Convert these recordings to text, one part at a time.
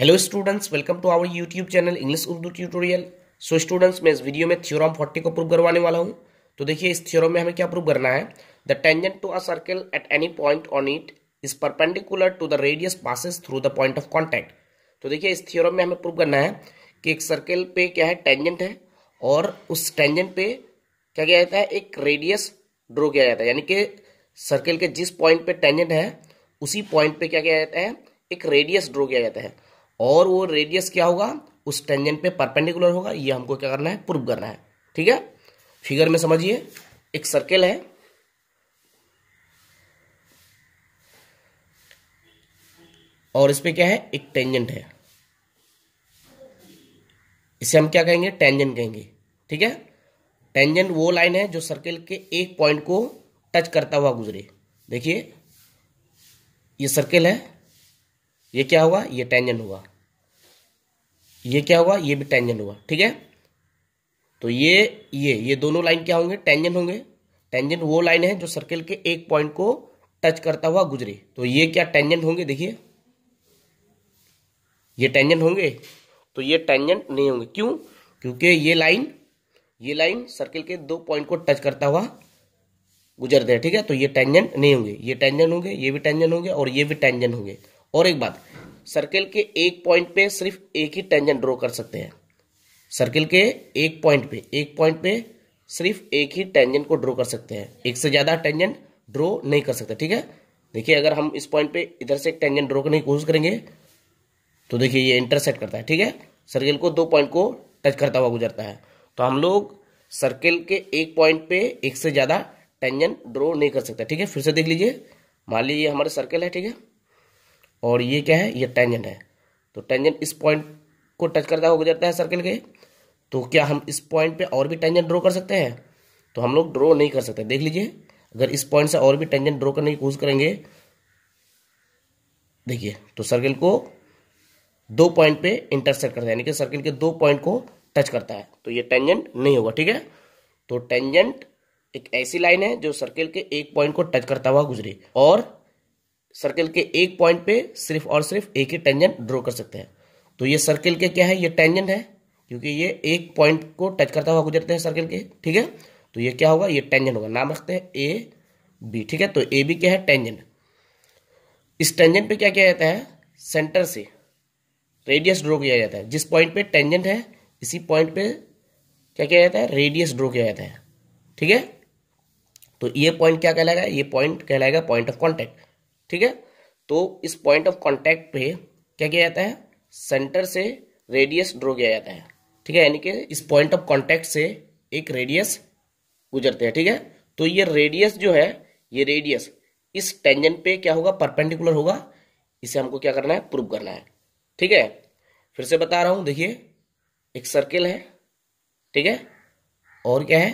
Hello students welcome to our YouTube channel English Urdu tutorial so students मैं इस video में theorem forty को prove करवाने वाला हूँ तो देखिए इस थ्योरम में हमें क्या प्रूव करना है the tangent to a circle at any point on it is perpendicular to the radius passes through the point of contact तो देखिए इस थियोरम में हमें प्रूव करना है कि एक सर्कल पे क्या है टेंजेंट है और उस टेंजेंट पे क्या किया जाता है एक रेडियस ड्रॉ किया जाता है यानी कि सर्कल के जिस पॉइंट पे टेंजेंट है उसी पॉइंट पे क्या किया जाता है एक रेडियस ड्रॉ किया जाता है और वो रेडियस क्या होगा उस टेंजेंट पे परपेंडिकुलर होगा ये हमको क्या करना है प्रूव करना है ठीक है फिगर में समझिए एक सर्कल है और इसमें क्या है एक टेंजेंट है इसे हम क्या कहेंगे टेंजेंट कहेंगे ठीक है टेंजेंट वो लाइन है जो सर्कल के एक पॉइंट को टच करता हुआ गुजरे देखिए ये सर्कल है ये क्या हुआ ये टेंजन हुआ ये क्या हुआ ये भी टेंजन हुआ ठीक है तो ये ये ये दोनों लाइन क्या होंगे टेंजन होंगे टेंजन वो लाइन है जो सर्कल के एक पॉइंट को टच करता हुआ गुजरे तो ये क्या टेंजेंट होंगे देखिए ये टेंजेंट होंगे तो ये टेंजेंट नहीं होंगे क्यों क्योंकि ये लाइन ये लाइन सर्कल के दो पॉइंट को टच करता हुआ गुजरते हैं ठीक है तो ये टेंजेंट नहीं होंगे ये टेंजेंट होंगे ये भी टेंजेंट होंगे और ये भी टेंजेंट होंगे और एक बात सर्किल के एक पॉइंट पे सिर्फ एक ही टेंजेंट ड्रॉ कर सकते हैं सर्किल के एक पॉइंट पे एक पॉइंट पे सिर्फ एक ही टेंजेंट को ड्रॉ कर सकते हैं एक से ज़्यादा टेंजेंट ड्रॉ नहीं कर सकते ठीक है देखिए अगर हम इस पॉइंट पे इधर से एक टेंजेंट ड्रॉ करने की कोशिश करेंगे तो देखिए ये इंटरसेक्ट करता है ठीक है सर्किल को दो पॉइंट को टच करता हुआ गुजरता है तो हम लोग सर्किल के एक पॉइंट पे एक से ज़्यादा टेंजेंट ड्रॉ नहीं कर सकते ठीक है फिर से देख लीजिए मान लीजिए हमारे सर्किल है ठीक है और ये क्या है ये टेंजेंट है तो टेंजेंट इस पॉइंट को टच करता हुआ गुजरता है सर्कल के तो क्या हम इस पॉइंट पे और भी टेंजन ड्रॉ कर सकते हैं तो हम लोग ड्रॉ नहीं कर सकते देख लीजिए अगर इस पॉइंट से और भी टेंजेंट ड्रॉ करने की कोशिश करेंगे देखिए तो सर्कल को दो पॉइंट पे इंटरसेक्ट करता है यानी कि सर्कल के दो पॉइंट को टच करता है तो ये टेंजेंट नहीं होगा ठीक है तो टेंजेंट एक ऐसी लाइन है जो सर्कल के एक पॉइंट को टच करता हुआ गुजरे और सर्कल के एक पॉइंट पे सिर्फ और सिर्फ एक ही टेंजेंट ड्रॉ कर सकते हैं तो ये सर्कल के क्या है ये टेंजेंट है क्योंकि ये एक पॉइंट को टच करता हुआ गुजरते हैं सर्कल के ठीक है तो ये क्या होगा ये टेंजेंट होगा नाम रखते हैं ए बी ठीक है तो ए बी क्या है टेंजेंट इस टेंजेंट पे क्या किया जाता है सेंटर से रेडियस ड्रॉ किया जाता है जिस पॉइंट पे टेंजेंट है इसी पॉइंट पे क्या किया जाता है रेडियस ड्रॉ किया जाता है ठीक है तो ये पॉइंट क्या कहलाएगा ये पॉइंट कहलाएगा पॉइंट ऑफ कॉन्टेक्ट ठीक है तो इस पॉइंट ऑफ कॉन्टैक्ट पे क्या किया जाता है सेंटर से रेडियस ड्रॉ किया जाता है ठीक है यानी कि इस पॉइंट ऑफ कॉन्टैक्ट से एक रेडियस गुजरते हैं ठीक है तो ये रेडियस जो है ये रेडियस इस टेंजन पे क्या होगा परपेंडिकुलर होगा इसे हमको क्या करना है प्रूव करना है ठीक है फिर से बता रहा हूँ देखिए एक सर्किल है ठीक है और क्या है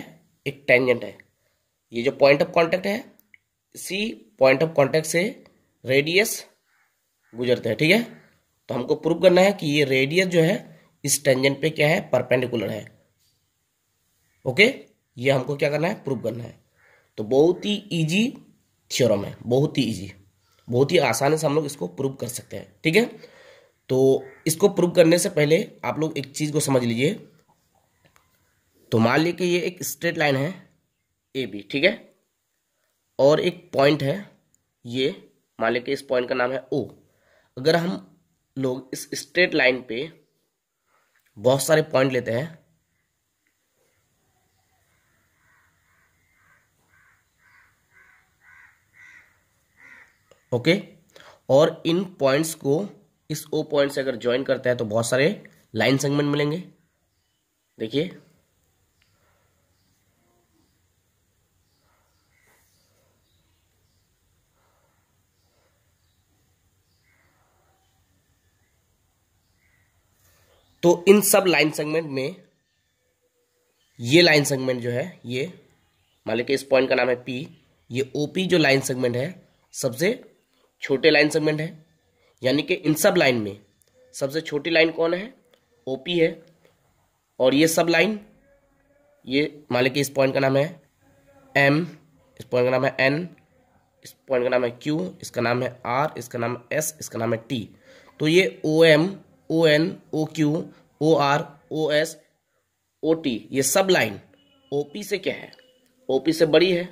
एक टेंजेंट है ये जो पॉइंट ऑफ कॉन्टेक्ट है इसी पॉइंट ऑफ कॉन्टेक्ट से रेडियस गुजरते हैं ठीक है तो हमको प्रूव करना है कि ये रेडियस जो है इस टेंजेंट पे क्या है परपेंडिकुलर है ओके ये हमको क्या करना है प्रूव करना है तो बहुत ही इजी थ्योरम है बहुत ही इजी बहुत ही आसानी से हम लोग इसको प्रूव कर सकते हैं ठीक है तो इसको प्रूव करने से पहले आप लोग एक चीज़ को समझ लीजिए तो मान लीजिए कि ये एक स्ट्रेट लाइन है ए बी ठीक है और एक पॉइंट है ये मान लें कि इस पॉइंट का नाम है ओ अगर हम लोग इस स्ट्रेट लाइन पे बहुत सारे पॉइंट लेते हैं ओके और इन पॉइंट्स को इस ओ पॉइंट से अगर ज्वाइन करते हैं तो बहुत सारे लाइन सेगमेंट मिलेंगे देखिए तो इन सब लाइन सेगमेंट में ये लाइन सेगमेंट जो है ये मान लीजिए इस पॉइंट का नाम है पी ये ओ पी जो लाइन सेगमेंट है सबसे छोटे लाइन सेगमेंट है यानी कि इन सब लाइन में सबसे छोटी लाइन कौन है ओ पी है और ये सब लाइन ये मान लीजिए इस पॉइंट का नाम है एम इस पॉइंट का नाम है एन इस पॉइंट का नाम है क्यू इसका नाम है आर इसका नाम है एस इसका नाम है टी तो ये O M O N O Q O R O S O T ये सब लाइन ओ पी से क्या है ओ पी से बड़ी है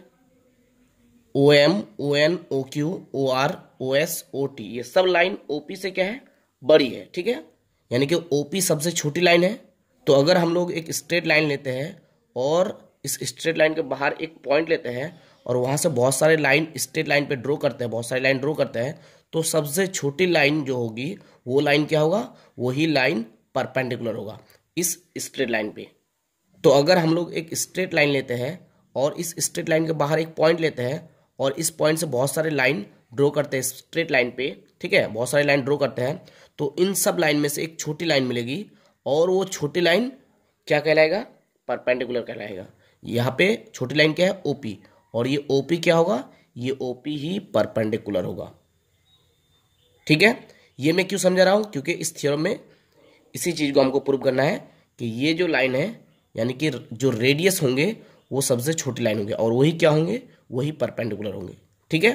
O M O N O Q O R O S O T ये सब लाइन ओ पी से क्या है बड़ी है ठीक है यानी कि ओ पी सबसे छोटी लाइन है तो अगर हम लोग एक स्ट्रेट लाइन लेते हैं और इस स्ट्रेट लाइन के बाहर एक पॉइंट लेते हैं और वहां से बहुत सारे लाइन स्ट्रेट लाइन पे ड्रॉ करते हैं बहुत सारी लाइन ड्रॉ करते हैं तो सबसे छोटी लाइन जो होगी वो लाइन क्या होगा वही लाइन परपेंडिकुलर होगा इस स्ट्रेट लाइन पे तो अगर हम लोग एक स्ट्रेट लाइन लेते हैं और इस स्ट्रेट लाइन के बाहर एक पॉइंट लेते हैं और इस पॉइंट से बहुत सारे लाइन ड्रॉ करते हैं स्ट्रेट लाइन पे ठीक है बहुत सारे लाइन ड्रॉ करते हैं तो इन सब लाइन में से एक छोटी लाइन मिलेगी और वो छोटी लाइन क्या कहलाएगा परपेंडिकुलर कहलाएगा यहाँ पे छोटी लाइन क्या है ओपी और ये ओपी क्या होगा ये ओपी ही परपेंडिकुलर होगा ठीक है ये मैं क्यों समझा रहा हूँ क्योंकि इस थियोरम में इसी चीज़ को हमको प्रूव करना है कि ये जो लाइन है यानी कि जो रेडियस होंगे वो सबसे छोटी लाइन होंगे और वही क्या होंगे वही परपेंडिकुलर होंगे ठीक है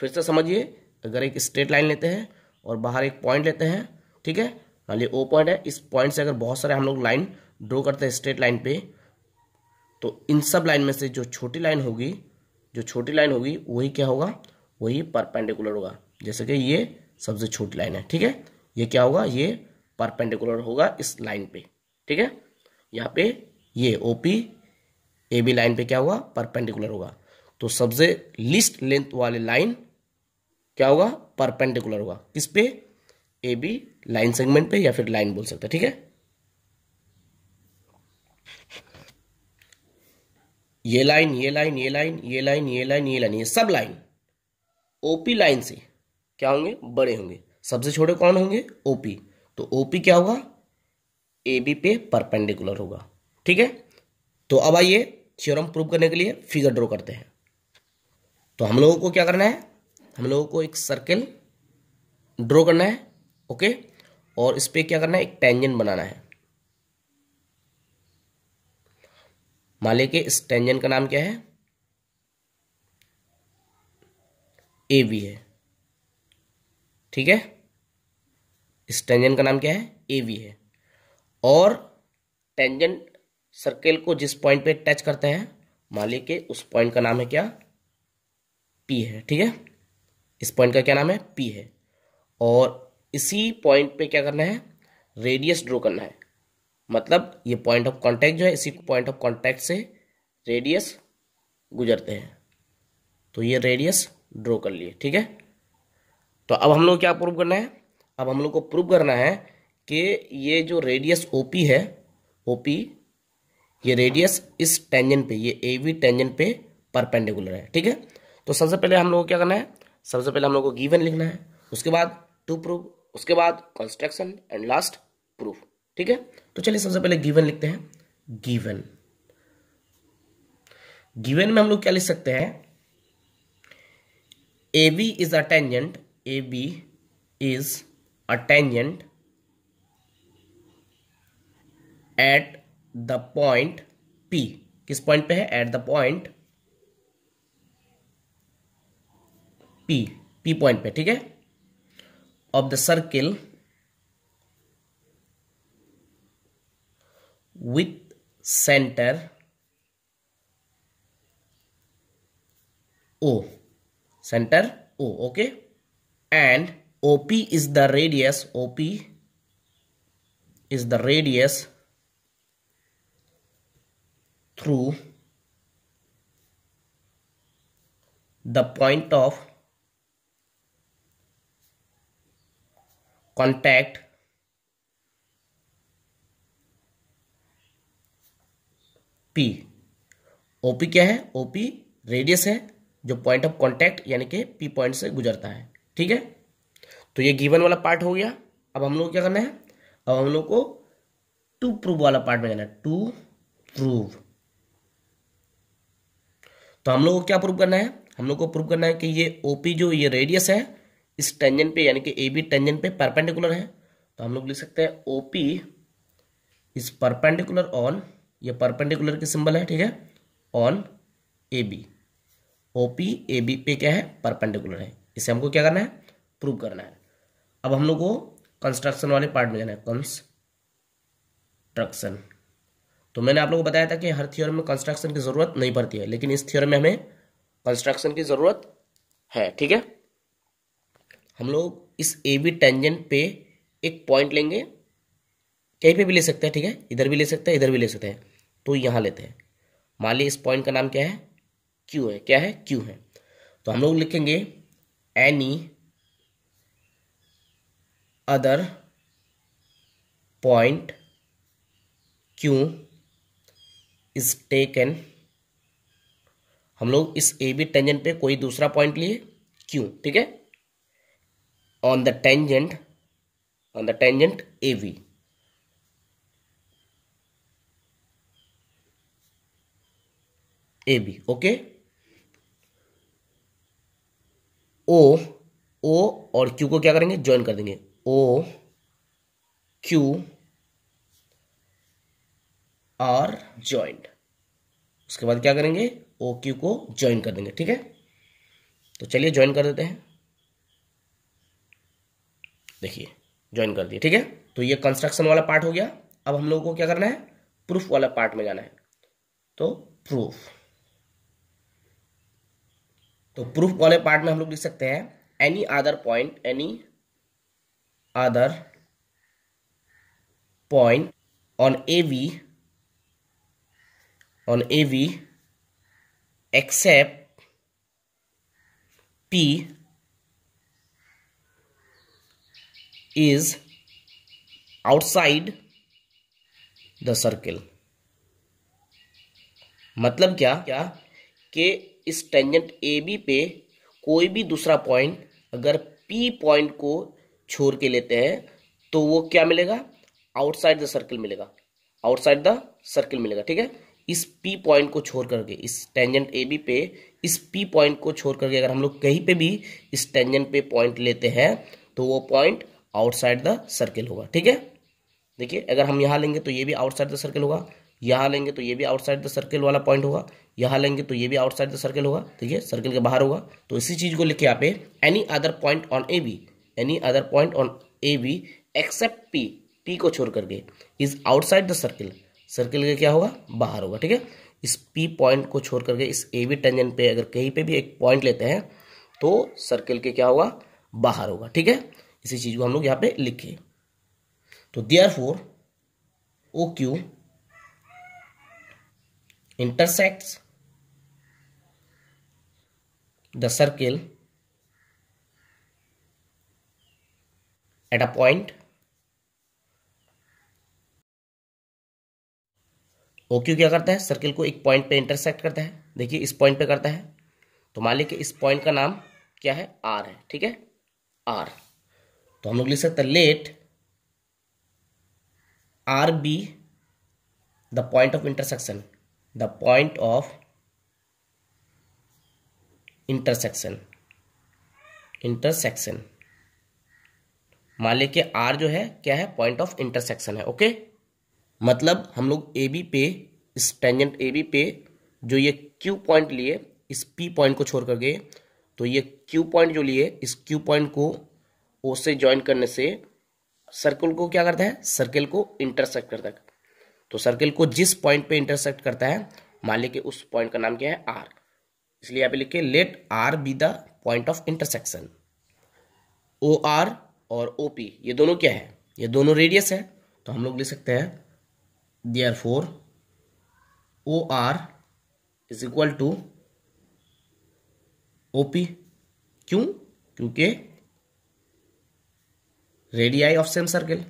फिर से समझिए अगर एक स्ट्रेट लाइन लेते हैं और बाहर एक पॉइंट लेते हैं ठीक है मान लीजिए ओ पॉइंट है इस पॉइंट से अगर बहुत सारे हम लोग लाइन ड्रॉ करते हैं स्ट्रेट लाइन पे तो इन सब लाइन में से जो छोटी लाइन होगी जो छोटी लाइन होगी वही क्या होगा वही परपेंडिकुलर होगा जैसे कि ये सबसे छोटी लाइन है ठीक है ये क्या होगा ये परपेंडिकुलर होगा इस लाइन पे ठीक है यहाँ पे ये O P A B line पे क्या होगा परपेंडिकुलर होगा तो सबसे लिस्ट लेंथ वाले लाइन क्या होगा परपेंडिकुलर होगा किस पे ए बी लाइन सेगमेंट पे या फिर लाइन बोल सकते हैं ठीक है ये लाइन ये लाइन ये लाइन ये लाइन ये लाइन ये लाइन ये सब लाइन ओपी लाइन से क्या होंगे बड़े होंगे सबसे छोटे कौन होंगे ओपी तो ओपी क्या होगा ए बी पे परपेंडिकुलर होगा ठीक है तो अब आइए थ्योरम प्रूव करने के लिए फिगर ड्रॉ करते हैं तो हम लोगों को क्या करना है हम लोगों को एक सर्किल ड्रॉ करना है ओके और इस पर क्या करना है एक टेंजन बनाना है मान के इस टेंजन का नाम क्या है ए बी है ठीक है इस टेंजेंट का नाम क्या है ए वी है और टेंजेंट सर्कल को जिस पॉइंट पे टच करते हैं मान ली के उस पॉइंट का नाम है क्या पी है ठीक है इस पॉइंट का क्या नाम है पी है और इसी पॉइंट पे क्या करना है रेडियस ड्रॉ करना है मतलब ये पॉइंट ऑफ कांटेक्ट जो है इसी पॉइंट ऑफ कांटेक्ट से रेडियस गुजरते हैं तो ये रेडियस ड्रॉ कर लिए ठीक है तो अब हम लोग क्या प्रूव करना है अब हम लोग को प्रूव करना है कि ये जो रेडियस ओ पी है ओ पी ये रेडियस इस टेंजन पे ये ए वी टेंजन पे परपेंडिकुलर है ठीक है तो सबसे पहले हम लोग को क्या करना है सबसे पहले हम लोग को गिवन लिखना है उसके बाद टू प्रूफ उसके बाद कंस्ट्रक्शन एंड लास्ट प्रूफ ठीक है तो चलिए सबसे पहले गिवन लिखते हैं गिवन गिवन में हम लोग क्या लिख सकते हैं A V is a tangent A B is a tangent at the point P किस पॉइंट पे है at the point P P point पे ठीक है of the circle with centre O centre O okay okay? and OP is the radius, OP is the radius through the point of contact P. OP kya hai OP radius hai जो point of contact यानी कि P point से गुजरता है ठीक है तो ये गिवन वाला पार्ट हो गया अब हम लोग क्या करना है अब हम लोग को टू प्रूव वाला पार्ट में जाना है टू प्रूव तो हम लोग को क्या प्रूव करना है हम लोग को प्रूव करना है कि ये ओपी जो ये रेडियस है इस टेंजन पे यानी कि ए बी टेंजन पे परपेंडिकुलर है तो हम लोग लिख सकते हैं ओपी इज परपेंडिकुलर ऑन ये परपेंडिकुलर के सिंबल है ठीक है on A B OP A B पे क्या है परपेंडिकुलर है इसे हमको क्या करना है प्रूव करना है अब हम लोग को कंस्ट्रक्शन वाले पार्ट में जाना है कंस्ट्रक्शन तो मैंने आप लोगों को बताया था कि हर थियोरम में कंस्ट्रक्शन की ज़रूरत नहीं पड़ती है लेकिन इस थियोरम में हमें कंस्ट्रक्शन की ज़रूरत है ठीक है हम लोग इस ए बी टेंजेंट पे एक पॉइंट लेंगे कहीं पे भी ले सकते हैं ठीक है इधर भी ले सकते हैं इधर भी ले सकते हैं तो यहां लेते हैं मान ली इस पॉइंट का नाम क्या है क्यू है क्या है क्यू है तो हम लोग लिखेंगे any other point Q is taken हम लोग इस ए बी टेंजेंट पे कोई दूसरा पॉइंट लिए क्यू ठीक है on the tangent on the tangent A B A B okay O O और क्यू को क्या करेंगे ज्वाइन कर देंगे ओ क्यू आर ज्वाइन उसके बाद क्या करेंगे ओ क्यू को ज्वाइन कर देंगे ठीक है तो चलिए ज्वाइन कर देते हैं देखिए ज्वाइन कर दिए ठीक है तो ये कंस्ट्रक्शन वाला पार्ट हो गया अब हम लोगों को क्या करना है प्रूफ वाला पार्ट में जाना है तो प्रूफ तो प्रूफ वाले पार्ट में हम लोग लिख सकते हैं any other point any other point on A V on A V except P is outside the circle मतलब क्या क्या के इस टेंजेंट ए बी पे कोई भी दूसरा पॉइंट अगर पी पॉइंट को छोड़ के लेते हैं तो वो क्या मिलेगा आउटसाइड द सर्कल मिलेगा आउटसाइड द सर्कल मिलेगा ठीक है इस पी पॉइंट को छोड़ करके इस टेंजेंट ए बी पे इस पी पॉइंट को छोड़ करके अगर हम लोग कहीं पे भी इस टेंजेंट पे पॉइंट लेते हैं तो वो पॉइंट आउटसाइड द सर्कल होगा ठीक है देखिए अगर हम यहाँ लेंगे तो ये भी आउटसाइड द सर्कल होगा यहाँ लेंगे तो ये भी आउटसाइड द सर्किल वाला पॉइंट होगा यहाँ लेंगे तो ये भी आउटसाइड द सर्किल होगा ठीक है सर्किल के बाहर होगा तो इसी चीज़ को लिखे यहाँ पे any other point on A B any other point on A B except P P को छोड़ करके is outside the circle circle के क्या होगा बाहर होगा ठीक है इस पी पॉइंट को छोड़ करके इस ए बी टेंजन पे अगर कहीं पे भी एक पॉइंट लेते हैं तो सर्किल के क्या होगा बाहर होगा ठीक है इसी चीज़ को हम लोग यहाँ पे लिखे तो therefore O Q intersects the circle at a point O Q क्या करता है सर्किल को एक पॉइंट पे इंटरसेक्ट करता है देखिए इस पॉइंट पे करता है तो मान लीजिए इस पॉइंट का नाम क्या है आर है ठीक है आर तो हम लोग लिख सकते हैं let R be the point of intersection the point of intersection intersection मान लेके आर जो है क्या है पॉइंट ऑफ इंटरसेक्शन है ओके मतलब हम लोग ए बी पे इस टेंजेंट ए बी पे जो ये क्यू पॉइंट लिए इस पी पॉइंट को छोड़ कर गए तो ये क्यू पॉइंट जो लिए इस क्यू पॉइंट को ओ से ज्वाइन करने से सर्कल को क्या करता है सर्कल को इंटरसेक्ट करता है तो सर्किल को जिस पॉइंट पे इंटरसेक्ट करता है मान लीजिए उस पॉइंट का नाम क्या है आर इसलिए आप लिखे let R be the point of intersection O R और ओ पी ये दोनों क्या है ये दोनों रेडियस है तो हम लोग लिख सकते हैं therefore O R is equal to O P क्यों क्योंकि radii of same circle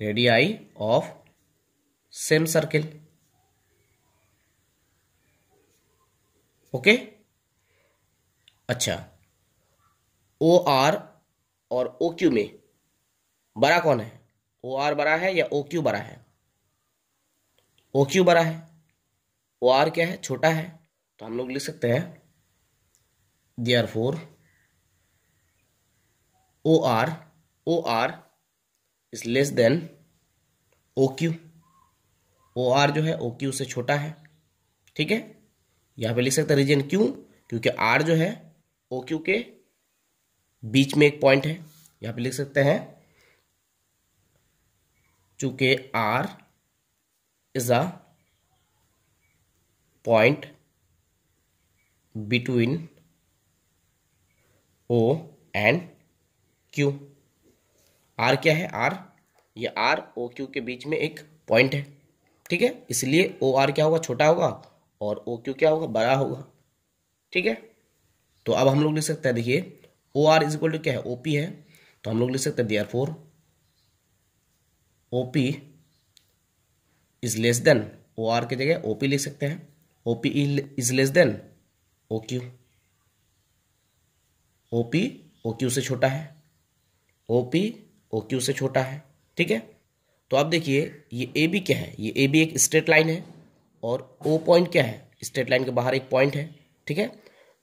radii of same circle okay अच्छा ओ आर और ओ क्यू में बड़ा कौन है ओ आर बड़ा है या ओ क्यू बड़ा है ओ क्यू बड़ा है ओ आर क्या है छोटा है तो हम लोग लिख सकते हैं therefore O R O R is less than O Q O R जो है ओ क्यू से छोटा है ठीक है यहां पे लिख सकते हैं रीजन क्यू क्योंकि आर जो है ओ क्यू के बीच में एक पॉइंट है यहां पे लिख सकते हैं चूंकि R is a point between O and Q R क्या है आर ये आर ओ क्यू के बीच में एक पॉइंट है ठीक है इसलिए ओ आर क्या होगा छोटा होगा और ओ क्यू क्या होगा बड़ा होगा ठीक है तो अब हम लोग लिख सकते हैं देखिए O R is equal to क्या है ओ पी है तो हम लोग लिख सकते हैं therefore O P is less than O R की जगह ओ पी लिख सकते हैं O P is less than O Q O P O Q से छोटा है ओ पी वो क्यू से छोटा है ठीक है तो आप देखिए ये ए बी क्या है ये ए बी एक स्ट्रेट लाइन है और ओ पॉइंट क्या है स्ट्रेट लाइन के बाहर एक पॉइंट है ठीक है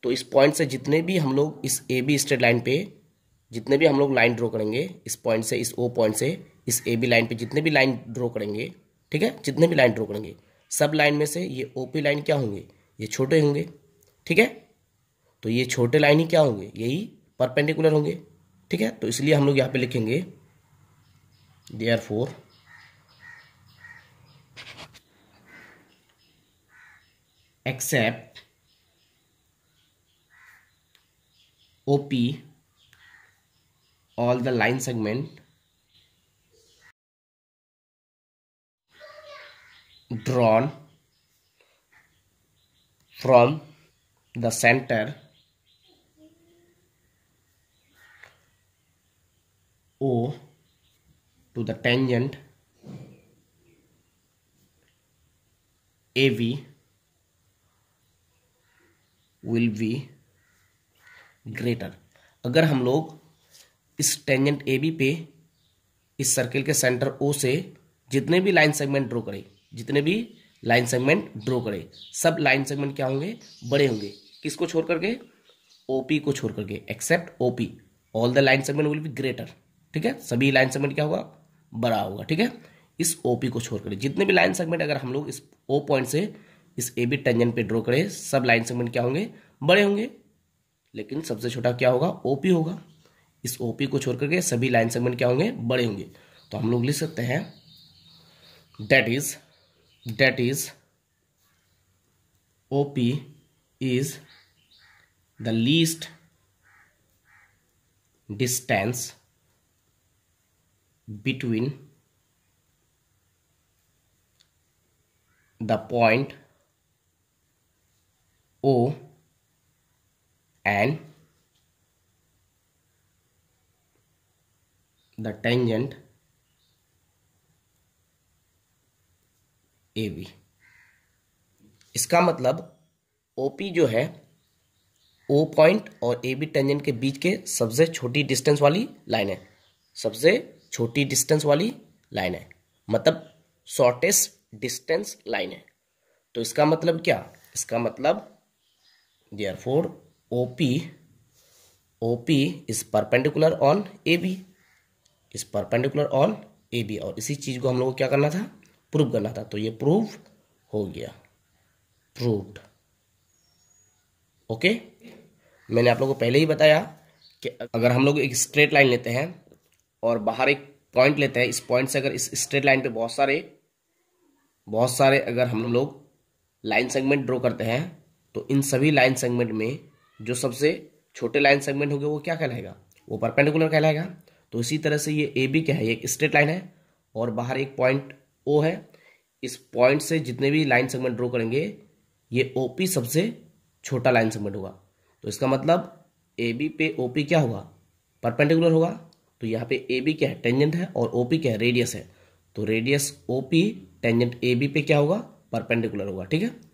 तो इस पॉइंट से जितने भी हम लोग इस ए बी स्ट्रेट लाइन पे जितने भी हम लोग लाइन ड्रॉ करेंगे इस पॉइंट से इस ओ पॉइंट से इस ए बी लाइन पे जितने भी लाइन ड्रॉ करेंगे ठीक है जितने भी लाइन ड्रॉ करेंगे सब लाइन में से ये ओ पी लाइन क्या होंगे ये छोटे होंगे ठीक है तो ये छोटे लाइन ही क्या होंगे यही परपेंडिकुलर होंगे ठीक है तो इसलिए हम लोग यहाँ पे लिखेंगे therefore except op all the line segment drawn from the center O to the tangent AV will be greater अगर हम लोग इस टेंजेंट ए बी पे इस सर्किल के सेंटर ओ से जितने भी लाइन सेगमेंट ड्रॉ करें जितने भी लाइन सेगमेंट ड्रॉ करें सब लाइन सेगमेंट क्या होंगे बड़े होंगे किसको छोड़ करके OP को छोड़ करके except OP all the line segment will be greater ठीक है सभी लाइन सेगमेंट क्या होगा बड़ा होगा ठीक है इस ओ पी को छोड़कर जितने भी लाइन सेगमेंट अगर हम लोग इस ओ पॉइंट से इस ए बी टेंजन पे ड्रॉ करें सब लाइन सेगमेंट क्या होंगे बड़े होंगे लेकिन सबसे छोटा क्या होगा ओ पी होगा इस ओ पी को छोड़ करके सभी लाइन सेगमेंट क्या होंगे बड़े होंगे तो हम लोग लिख सकते हैं that is that is O P is the least distance between the point O and the tangent A B इसका मतलब OP जो है ओ पॉइंट और ए बी टेंजेंट के बीच के सबसे छोटी डिस्टेंस वाली लाइन है सबसे छोटी डिस्टेंस वाली लाइन है मतलब शॉर्टेस्ट डिस्टेंस लाइन है तो इसका मतलब क्या इसका मतलब therefore O P O P is perpendicular on A B is perpendicular on A B और इसी चीज़ को हम लोग को क्या करना था प्रूव करना था तो ये प्रूव हो गया प्रूव्ड ओके मैंने आप लोगों को पहले ही बताया कि अगर हम लोग एक स्ट्रेट लाइन लेते हैं और बाहर एक पॉइंट लेते हैं इस पॉइंट से अगर इस स्ट्रेट लाइन पे बहुत सारे बहुत सारे अगर हम लोग लाइन सेगमेंट ड्रॉ करते हैं तो इन सभी लाइन सेगमेंट में जो सबसे छोटे लाइन सेगमेंट होंगे वो क्या कहलाएगा वो परपेंडिकुलर कहलाएगा तो इसी तरह से ये ए बी क्या है एक स्ट्रेट लाइन है और बाहर एक पॉइंट ओ है इस पॉइंट से जितने भी लाइन सेगमेंट ड्रॉ करेंगे ये ओ पी सबसे छोटा लाइन सेगमेंट होगा तो इसका मतलब ए बी पे ओ पी क्या होगा परपेंडिकुलर होगा तो यहाँ पे ए बी क्या है टेंजेंट है और ओपी क्या है रेडियस है तो radius OP tangent A B पे क्या होगा परपेंडिकुलर होगा ठीक है